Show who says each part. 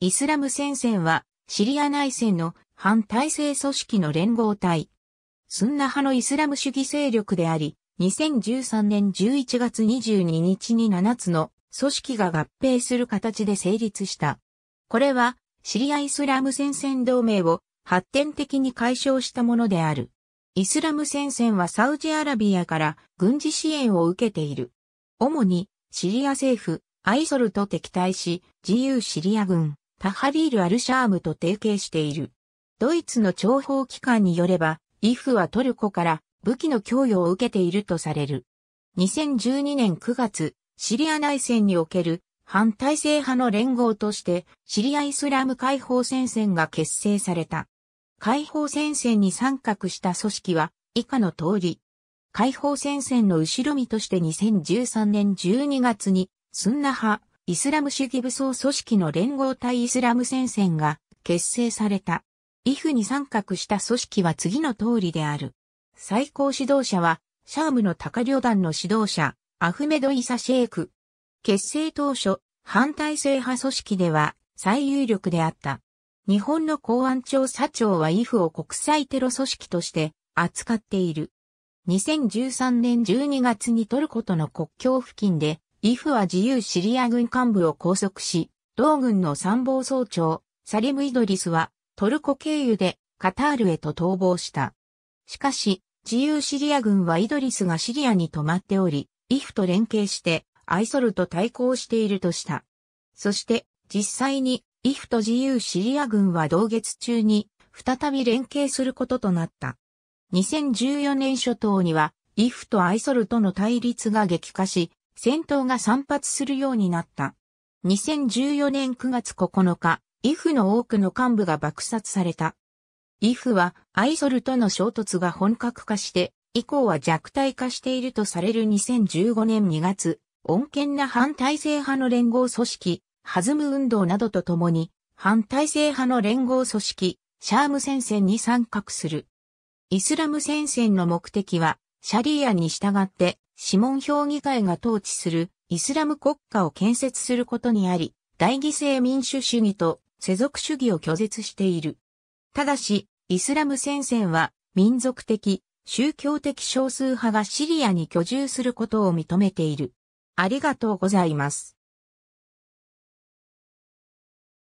Speaker 1: イスラム戦線はシリア内戦の反体制組織の連合体。スンナ派のイスラム主義勢力であり、2013年11月22日に7つの組織が合併する形で成立した。これはシリアイスラム戦線同盟を発展的に解消したものである。イスラム戦線はサウジアラビアから軍事支援を受けている。主にシリア政府、アイソルと敵対し、自由シリア軍、タハリール・アルシャームと提携している。ドイツの諜報機関によれば、イフはトルコから武器の供与を受けているとされる。2012年9月、シリア内戦における反体制派の連合としてシリアイスラム解放戦線が結成された。解放戦線に参画した組織は以下の通り。解放戦線の後ろ身として2013年12月にスンナ派イスラム主義武装組織の連合体イスラム戦線が結成された。イフに参画した組織は次の通りである。最高指導者は、シャームの高旅団の指導者、アフメド・イサ・シェイク。結成当初、反体制派組織では最有力であった。日本の公安調査庁はイフを国際テロ組織として扱っている。2013年12月にトルコとの国境付近でイフは自由シリア軍幹部を拘束し、同軍の参謀総長、サリム・イドリスはトルコ経由でカタールへと逃亡した。しかし、自由シリア軍はイドリスがシリアに泊まっており、イフと連携してアイソルと対抗しているとした。そして、実際にイフと自由シリア軍は同月中に再び連携することとなった。2014年初頭には、イフとアイソルとの対立が激化し、戦闘が散発するようになった。2014年9月9日、イフの多くの幹部が爆殺された。イフはアイソルとの衝突が本格化して、以降は弱体化しているとされる2015年2月、穏健な反体制派の連合組織、ハズム運動などとともに、反体制派の連合組織、シャーム戦線に参画する。イスラム戦線の目的は、シャリアに従って諮問評議会が統治するイスラム国家を建設することにあり、大犠牲民主主義と世俗主義を拒絶している。ただし、イスラム戦線は民族的、宗教的少数派がシリアに居住することを認めている。ありがとうございます。